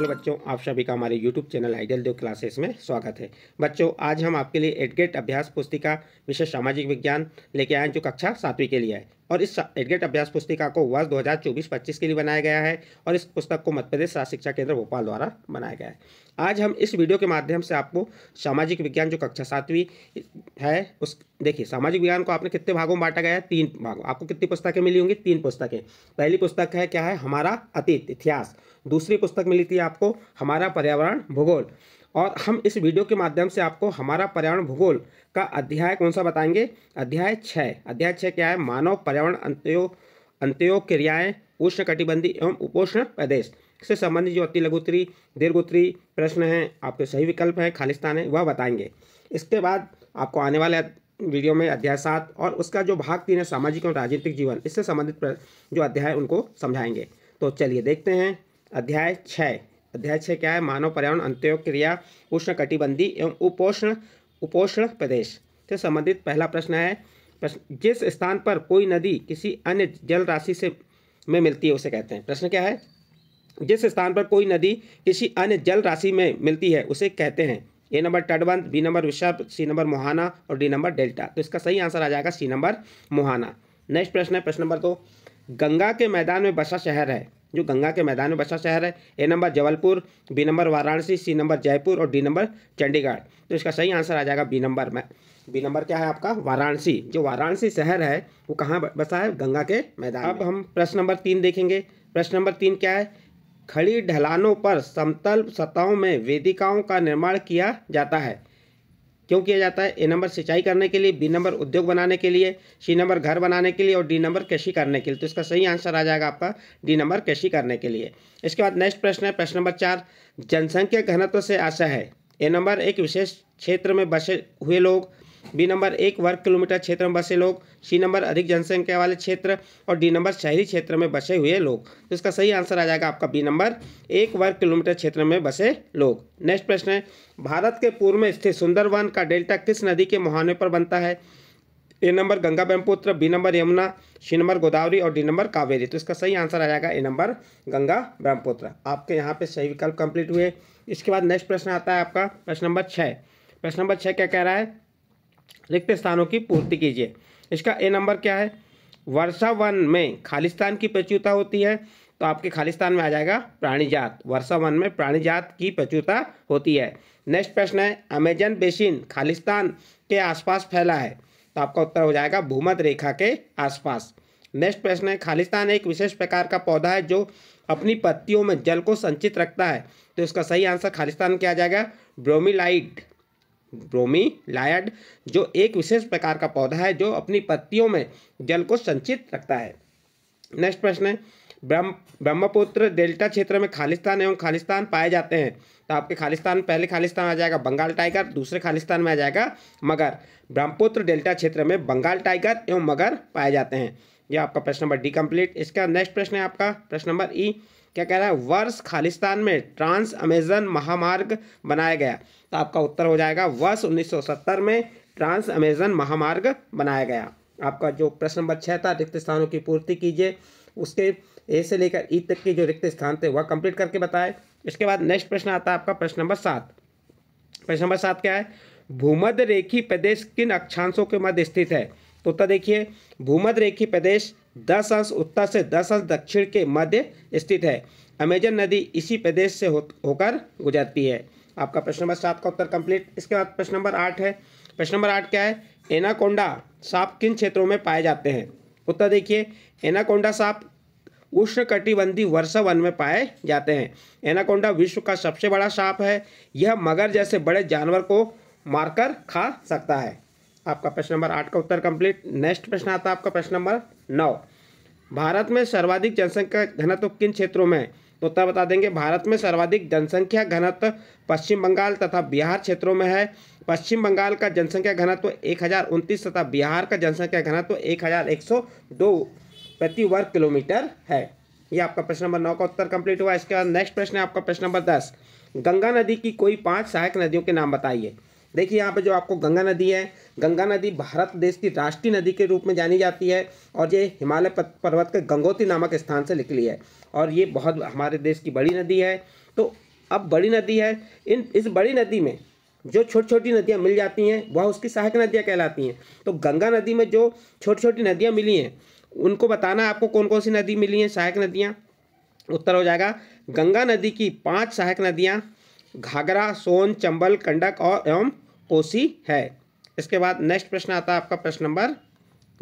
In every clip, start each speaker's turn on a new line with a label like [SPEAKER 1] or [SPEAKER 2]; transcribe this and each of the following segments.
[SPEAKER 1] Hello बच्चों आप सभी का हमारे YouTube channel Ideal Dev Classes में स्वागत है बच्चों आज हम आपके लिए एडगेट अभ्यास पुस्तिका विषय सामाजिक विज्ञान लेके आए जो कक्षा सातवीं के लिए है और इस एडगेट अभ्यास पुस्तिका को वर्ष 2024-25 के लिए बनाया गया है और इस पुस्तक को मध्य प्रदेश राज्य शिक्षा केंद्र भोपाल द्वारा बनाया गया है आज हम इस वीडियो के माध्यम से आपको सामाजिक विज्ञान जो कक्षा सातवीं है उस देखिए सामाजिक विज्ञान को आपने कितने भागों में बांटा गया है तीन भागों आपको कितनी पुस्तकें मिली होंगी तीन पुस्तकें पहली पुस्तक है क्या है हमारा अतीत इतिहास दूसरी पुस्तक मिली थी आपको हमारा पर्यावरण भूगोल और हम इस वीडियो के माध्यम से आपको हमारा पर्यावरण भूगोल का अध्याय कौन सा बताएंगे अध्याय छः अध्याय छः क्या है मानव पर्यावरण अंत्यो अंत्यो क्रियाएँ उष्ण कटिबंधी एवं उपोष्ण प्रदेश से संबंधित जो अति लघुत्री दीर्घोत्री प्रश्न हैं आपके सही विकल्प हैं खालिस्तान है वह बताएंगे इसके बाद आपको आने वाले वीडियो में अध्याय सात और उसका जो भाग तीन है सामाजिक और राजनीतिक जीवन इससे संबंधित जो अध्याय उनको समझाएंगे तो चलिए देखते हैं अध्याय छः अध्याय छः क्या है मानव पर्यावरण अंत्योग क्रिया उष्ण कटिबंधी एवं उपोष्ण उपोष्ण प्रदेश से तो संबंधित पहला प्रश्न है प्रश्न जिस स्थान पर कोई नदी किसी अन्य जल राशि से में मिलती है उसे कहते हैं प्रश्न क्या है जिस स्थान पर कोई नदी किसी अन्य जल राशि में मिलती है उसे कहते हैं ए नंबर टडबंध बी नंबर विषभ सी नंबर मोहाना और डी नंबर डेल्टा तो इसका सही आंसर आ जाएगा सी नंबर मोहाना नेक्स्ट प्रश्न है प्रश्न नंबर दो गंगा के मैदान में बसा शहर है जो गंगा के मैदान में बसा शहर है A number Jabalpur B number Varanasi C number Jaipur और डी नंबर चंडीगढ़ तो इसका सही आंसर आ जाएगा बी नंबर में बी नंबर क्या है आपका वाराणसी जो वाराणसी शहर है वो कहाँ बसा है गंगा के मैदान अब हम प्रश्न नंबर तीन देखेंगे प्रश्न नंबर तीन क्या है खड़ी ढलानों पर समतल सतहों में वेदिकाओं का निर्माण किया जाता है क्यों किया जाता है ए नंबर सिंचाई करने के लिए बी नंबर उद्योग बनाने के लिए सी नंबर घर बनाने के लिए और डी नंबर कृषि करने के लिए तो इसका सही आंसर आ जाएगा आपका डी नंबर कृषि करने के लिए इसके बाद नेक्स्ट प्रश्न है प्रश्न नंबर चार जनसंख्या घनत्व से आशा है ए नंबर एक विशेष क्षेत्र में बसे हुए लोग बी नंबर एक वर्ग किलोमीटर क्षेत्र में बसे लोग सी नंबर अधिक जनसंख्या वाले क्षेत्र और डी नंबर शहरी क्षेत्र में बसे हुए लोग तो इसका सही आंसर आ जाएगा आपका बी नंबर एक वर्ग किलोमीटर क्षेत्र में बसे लोग नेक्स्ट प्रश्न है भारत के पूर्व में स्थित सुंदरवन का डेल्टा किस नदी के मुहाने पर बनता है A number Ganga Brahmaputra B number Yamuna C number Godavari और डी नंबर कावेरी तो इसका सही आंसर आ जाएगा ए नंबर गंगा ब्रह्मपुत्र आपके यहाँ पे सही विकल्प कंप्लीट हुए इसके बाद नेक्स्ट प्रश्न आता है आपका प्रश्न नंबर छः प्रश्न नंबर छः क्या कह रहा है रिक्त स्थानों की पूर्ति कीजिए इसका ए नंबर क्या है वर्षा वन में खालिस्तान की प्रचुरता होती है तो आपके खालिस्तान में आ जाएगा प्राणीजात वर्षा वन में प्राणीजात की प्रचुरता होती है नेक्स्ट प्रश्न है अमेजन बेसिन खालिस्तान के आसपास फैला है तो आपका उत्तर हो जाएगा भूमध रेखा के आसपास नेक्स्ट प्रश्न है खालिस्तान एक विशेष प्रकार का पौधा है जो अपनी पत्तियों में जल को संचित रखता है तो इसका सही आंसर खालिस्तान क्या आ जाएगा ब्रोमिलाइट ब्रोमी लायड जो एक विशेष प्रकार का पौधा है जो अपनी पत्तियों में जल को संचित रखता है नेक्स्ट प्रश्न है ब्रह्म ब्रह्मपुत्र डेल्टा क्षेत्र में खालिस्तान एवं खालिस्तान पाए जाते हैं तो आपके खालिस्तान पहले खालिस्तान आ जाएगा बंगाल टाइगर दूसरे खालिस्तान में आ जाएगा मगर ब्रह्मपुत्र डेल्टा क्षेत्र में बंगाल टाइगर एवं मगर पाए जाते हैं यह आपका प्रश्न नंबर डी कंप्लीट इसका नेक्स्ट प्रश्न है आपका प्रश्न नंबर ई e। क्या कह रहा है वर्ष खालिस्तान में ट्रांस अमेजन महामार्ग बनाया गया तो आपका उत्तर हो जाएगा वर्ष 1970 में ट्रांस अमेजन महामार्ग बनाया गया आपका जो प्रश्न नंबर छः था रिक्त स्थानों की पूर्ति कीजिए उसके ए से लेकर ई तक के जो रिक्त स्थान थे वह कंप्लीट करके बताए इसके बाद नेक्स्ट प्रश्न आता है आपका प्रश्न नंबर सात प्रश्न नंबर सात क्या है भूमध्य रेखी प्रदेश किन अक्षांशों के मध्य स्थित है तो उत्तर देखिए भूमध्य रेखी प्रदेश दस अंश उत्तर से दस अंश दक्षिण के मध्य स्थित है अमेजन नदी इसी प्रदेश से होकर गुजरती है आपका प्रश्न नंबर सात का उत्तर कंप्लीट इसके बाद प्रश्न नंबर आठ है प्रश्न नंबर आठ क्या है एनाकोंडा सांप किन क्षेत्रों में पाए जाते हैं उत्तर देखिए एनाकोंडा सांप उष्ण कटिबंधी वर्षा वन में पाए जाते हैं एनाकोंडा विश्व का सबसे बड़ा सांप है यह मगर जैसे बड़े जानवर को मारकर खा सकता है आपका प्रश्न नंबर आठ का उत्तर कंप्लीट नेक्स्ट प्रश्न आता है आपका प्रश्न नंबर नौ भारत में सर्वाधिक जनसंख्या घनत्व किन क्षेत्रों में है तो उत्तर बता देंगे भारत में सर्वाधिक जनसंख्या घनत्व पश्चिम बंगाल तथा बिहार क्षेत्रों में है पश्चिम बंगाल का जनसंख्या घनत्व एक तथा बिहार का जनसंख्या घनत्व एक प्रति वर्ग किलोमीटर है ये आपका प्रश्न नंबर नौ का उत्तर कंप्लीट हुआ इसके बाद नेक्स्ट प्रश्न है आपका प्रश्न नंबर दस गंगा नदी की कोई पांच सहायक नदियों के नाम बताइए देखिए यहाँ पे जो आपको गंगा नदी है गंगा नदी भारत देश की राष्ट्रीय नदी के रूप में जानी जाती है और ये हिमालय पर्वत के गंगोत्री नामक स्थान से निकली है और ये बहुत हमारे देश की बड़ी नदी है तो अब बड़ी नदी है इन इस बड़ी नदी में जो छोटी छोटी नदियाँ मिल जाती हैं वह उसकी सहायक नदियाँ कहलाती हैं तो गंगा नदी में जो छोटी छोटी नदियाँ मिली हैं उनको बताना आपको कौन कौन सी नदी मिली हैं सहायक नदियाँ उत्तर हो जाएगा गंगा नदी की पांच सहायक नदियाँ घाघरा सोन चंबल कंडक और एवं कोसी है इसके बाद नेक्स्ट प्रश्न आता है आपका प्रश्न नंबर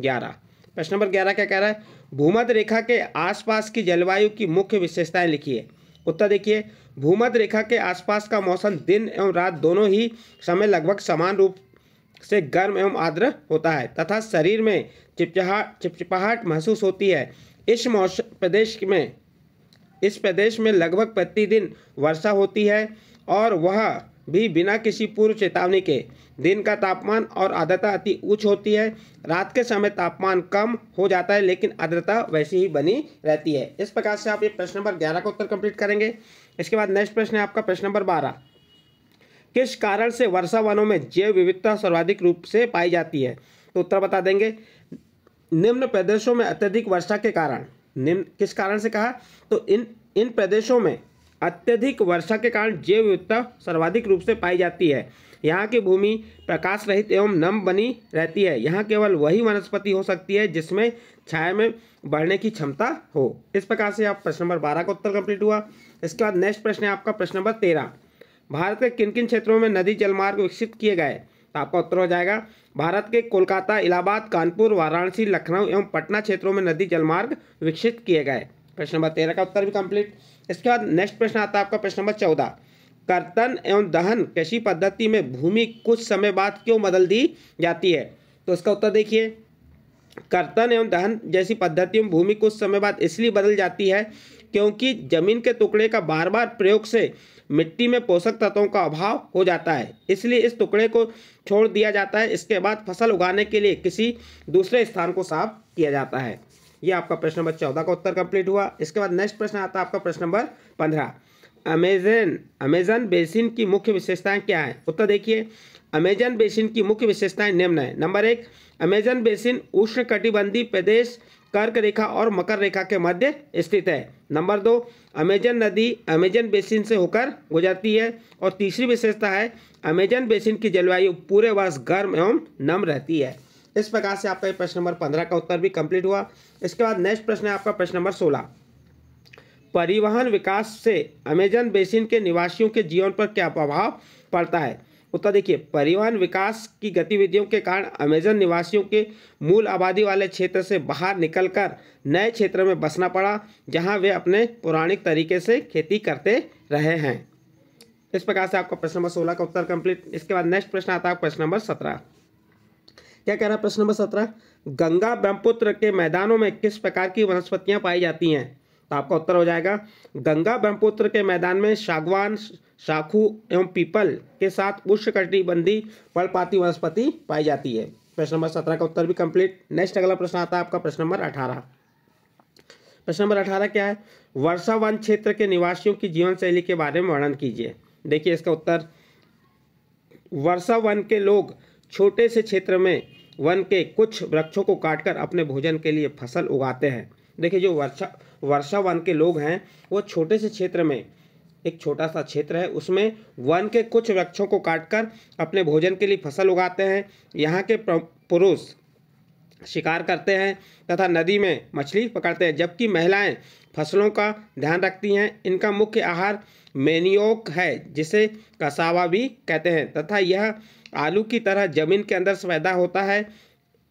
[SPEAKER 1] ग्यारह प्रश्न नंबर ग्यारह क्या कह रहा है भूमध्य रेखा के आसपास की जलवायु की मुख्य विशेषताएं लिखिए उत्तर देखिए भूमध्य रेखा के आसपास का मौसम दिन एवं रात दोनों ही समय लगभग समान रूप से गर्म एवं आर्द्र होता है तथा शरीर में चिपचिहाट चिपचिपाहट महसूस होती है इस मौसम प्रदेश में इस प्रदेश में लगभग प्रतिदिन वर्षा होती है और वह भी बिना किसी पूर्व चेतावनी के दिन का तापमान और आर्द्रता अति उच्च होती है रात के समय तापमान कम हो जाता है लेकिन आर्द्रता वैसी ही बनी रहती है इस प्रकार से आप ये प्रश्न नंबर ग्यारह का उत्तर कंप्लीट करेंगे इसके बाद नेक्स्ट प्रश्न है आपका प्रश्न नंबर बारह किस कारण से वर्षा वनों में जैव विविधता सर्वाधिक रूप से पाई जाती है तो उत्तर बता देंगे निम्न प्रदेशों में अत्यधिक वर्षा के कारण निम्न किस कारण से कहा तो इन इन प्रदेशों में अत्यधिक वर्षा के कारण जैव विविधता सर्वाधिक रूप से पाई जाती है यहाँ की भूमि प्रकाश रहित एवं नम बनी रहती है यहाँ केवल वही वनस्पति हो सकती है जिसमें छाया में बढ़ने की क्षमता हो इस प्रकार से आप प्रश्न नंबर बारह का उत्तर कंप्लीट हुआ इसके बाद नेक्स्ट प्रश्न है आपका प्रश्न नंबर तेरह भारत के किन किन क्षेत्रों में नदी जलमार्ग विकसित किए गए तो आपका उत्तर हो जाएगा भारत के कोलकाता इलाहाबाद कानपुर वाराणसी लखनऊ एवं पटना क्षेत्रों में नदी जलमार्ग विकसित किए गए प्रश्न नंबर तेरह का उत्तर भी कंप्लीट इसके बाद नेक्स्ट प्रश्न आता है आपका प्रश्न नंबर चौदह कर्तन एवं दहन कृषि पद्धति में भूमि कुछ समय बाद क्यों बदल दी जाती है तो इसका उत्तर देखिए कर्तन एवं दहन जैसी पद्धतियों में भूमि कुछ समय बाद इसलिए बदल जाती है क्योंकि जमीन के टुकड़े का बार बार प्रयोग से मिट्टी में पोषक तत्वों का अभाव हो जाता है इसलिए इस टुकड़े को छोड़ दिया जाता है इसके बाद फसल उगाने के लिए किसी दूसरे स्थान को साफ किया जाता है ये आपका प्रश्न नंबर चौदह का उत्तर कंप्लीट हुआ इसके बाद नेक्स्ट प्रश्न आता है आपका प्रश्न नंबर पंद्रह अमेजन अमेजन बेसिन की मुख्य विशेषताएं क्या है उत्तर देखिए अमेजन बेसिन की मुख्य विशेषताएं निम्न है नंबर एक अमेजन बेसिन उष्ण कटिबंधी प्रदेश कर्क रेखा और मकर रेखा के मध्य स्थित है नंबर दो अमेजन नदी अमेजन बेसिन से होकर गुजरती है और तीसरी विशेषता है अमेजन बेसिन की जलवायु पूरे वर्ष गर्म एवं नम रहती है इस प्रकार से आपका प्रश्न नंबर पंद्रह का उत्तर भी कंप्लीट हुआ इसके बाद नेक्स्ट प्रश्न है आपका प्रश्न नंबर सोलह परिवहन विकास से अमेजन बेसिन के निवासियों के जीवन पर क्या प्रभाव पड़ता है उत्तर देखिए परिवहन विकास की गतिविधियों के कारण अमेजन निवासियों के मूल आबादी वाले क्षेत्र से बाहर निकलकर नए क्षेत्र में बसना पड़ा जहां वे अपने पौराणिक तरीके से खेती करते रहे हैं इस प्रकार से आपका प्रश्न नंबर सोलह का उत्तर कंप्लीट इसके बाद नेक्स्ट प्रश्न आता है प्रश्न नंबर सत्रह क्या कह रहा है प्रश्न नंबर सत्रह गंगा ब्रह्मपुत्र के मैदानों में किस प्रकार की वनस्पतियां पाई जाती हैं तो आपका उत्तर हो जाएगा गंगा ब्रह्मपुत्र के मैदान में शागवान शाखू एवं पीपल के साथ उष्णकटिबंधी पर्णपाती वनस्पति पाई जाती है प्रश्न नंबर सत्रह का उत्तर भी कंप्लीट नेक्स्ट अगला प्रश्न आता है आपका प्रश्न नंबर अठारह प्रश्न नंबर अठारह क्या है वर्षा वन क्षेत्र के निवासियों की जीवन शैली के बारे में वर्णन कीजिए देखिए इसका उत्तर वर्षा वन के लोग छोटे से क्षेत्र में वन के कुछ वृक्षों को काटकर अपने भोजन के लिए फसल उगाते हैं देखिए जो वर्षा वर्षा वन के लोग हैं वो छोटे से क्षेत्र में एक छोटा सा क्षेत्र है उसमें वन के कुछ वृक्षों को काटकर अपने भोजन के लिए फसल उगाते हैं यहाँ के पुरुष शिकार करते हैं तथा नदी में मछली पकड़ते हैं जबकि महिलाएं फसलों का ध्यान रखती हैं इनका मुख्य आहार मेनियोक है जिसे कसावा भी कहते हैं तथा यह आलू की तरह जमीन के अंदर पैदा होता है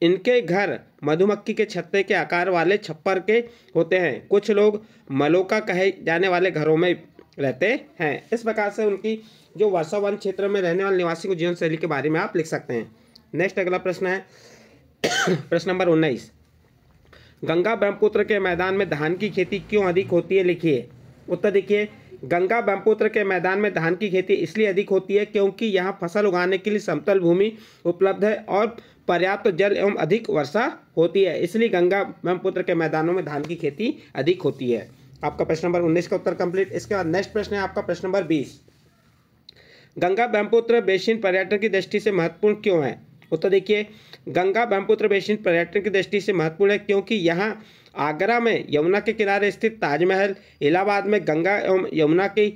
[SPEAKER 1] इनके घर मधुमक्खी के छत्ते के आकार वाले छप्पर के होते हैं कुछ लोग मलोका कहे जाने वाले घरों में रहते हैं इस प्रकार से उनकी जो वर्षा वन क्षेत्र में रहने वाले निवासी को जीवन शैली के बारे में आप लिख सकते हैं नेक्स्ट अगला प्रश्न है प्रश्न नंबर उन्नीस गंगा ब्रह्मपुत्र के मैदान में धान की खेती क्यों अधिक होती है लिखिए उत्तर देखिए गंगा ब्रह्मपुत्र के मैदान में धान की खेती इसलिए अधिक होती है क्योंकि यहाँ फसल उगाने के लिए समतल भूमि उपलब्ध है और पर्याप्त जल एवं अधिक वर्षा होती है इसलिए गंगा ब्रह्मपुत्र के मैदानों में धान की खेती अधिक होती है आपका प्रश्न नंबर उन्नीस का उत्तर कंप्लीट इसके बाद नेक्स्ट प्रश्न है आपका प्रश्न नंबर बीस गंगा ब्रह्मपुत्र बेसिन पर्यटन की दृष्टि से महत्वपूर्ण क्यों है उत्तर देखिए गंगा ब्रह्मपुत्र बेसिन पर्यटन की दृष्टि से महत्वपूर्ण है क्योंकि यहाँ आगरा में यमुना के किनारे स्थित ताजमहल इलाहाबाद में गंगा एवं यमुना की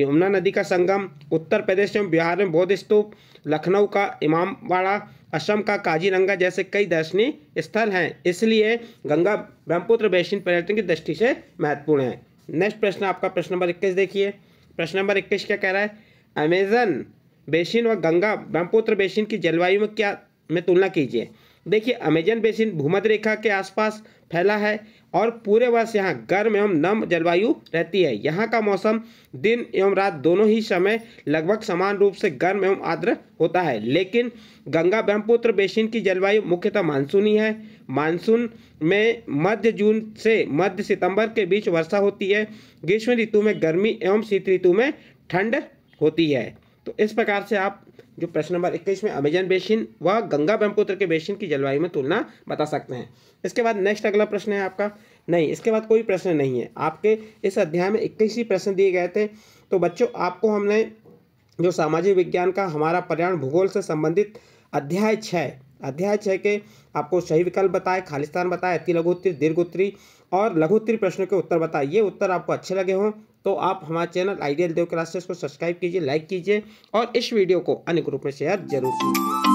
[SPEAKER 1] यमुना नदी का संगम उत्तर प्रदेश एवं बिहार में बौद्ध स्तूप लखनऊ का इमामवाड़ा असम का काजीरंगा जैसे कई दर्शनीय स्थल हैं इसलिए गंगा ब्रह्मपुत्र बेसिन पर्यटन की दृष्टि से महत्वपूर्ण है नेक्स्ट प्रश्न आपका प्रश्न नंबर इक्कीस देखिए प्रश्न नंबर इक्कीस क्या कह रहा है अमेजन बेसिन व गंगा ब्रह्मपुत्र बेसिन की जलवायु में क्या में तुलना कीजिए देखिए अमेजन बेसिन भूमध्य रेखा के आसपास फैला है और पूरे वर्ष यहाँ गर्म एवं नम जलवायु रहती है यहाँ का मौसम दिन एवं रात दोनों ही समय लगभग समान रूप से गर्म एवं आर्द्र होता है लेकिन गंगा ब्रह्मपुत्र बेसिन की जलवायु मुख्यतः मानसूनी है मानसून में मध्य जून से मध्य सितंबर के बीच वर्षा होती है ग्रीष्म ऋतु में गर्मी एवं शीत ऋतु में ठंड होती है तो इस प्रकार से आप जो प्रश्न नंबर इक्कीस में अमेजन बेसिन व गंगा ब्रह्मपुत्र के बेसिन की जलवायु में तुलना बता सकते हैं इसके बाद नेक्स्ट अगला प्रश्न है आपका नहीं इसके बाद कोई प्रश्न नहीं है आपके इस अध्याय में इक्कीस ही प्रश्न दिए गए थे तो बच्चों आपको हमने जो सामाजिक विज्ञान का हमारा पर्यावरण भूगोल से संबंधित अध्याय छः अध्याय छः के आपको सही विकल्प बताए खालिस्तान बताए अति लघुत्तरी दीर्घोत्तरी दीर्घ उत्तरी और लघुत्तरी प्रश्नों के उत्तर बताए ये उत्तर आपको अच्छे लगे हों तो आप हमारे चैनल आइडियल देव क्लासेस को सब्सक्राइब कीजिए लाइक कीजिए और इस वीडियो को अन्य ग्रुप में शेयर जरूर कीजिए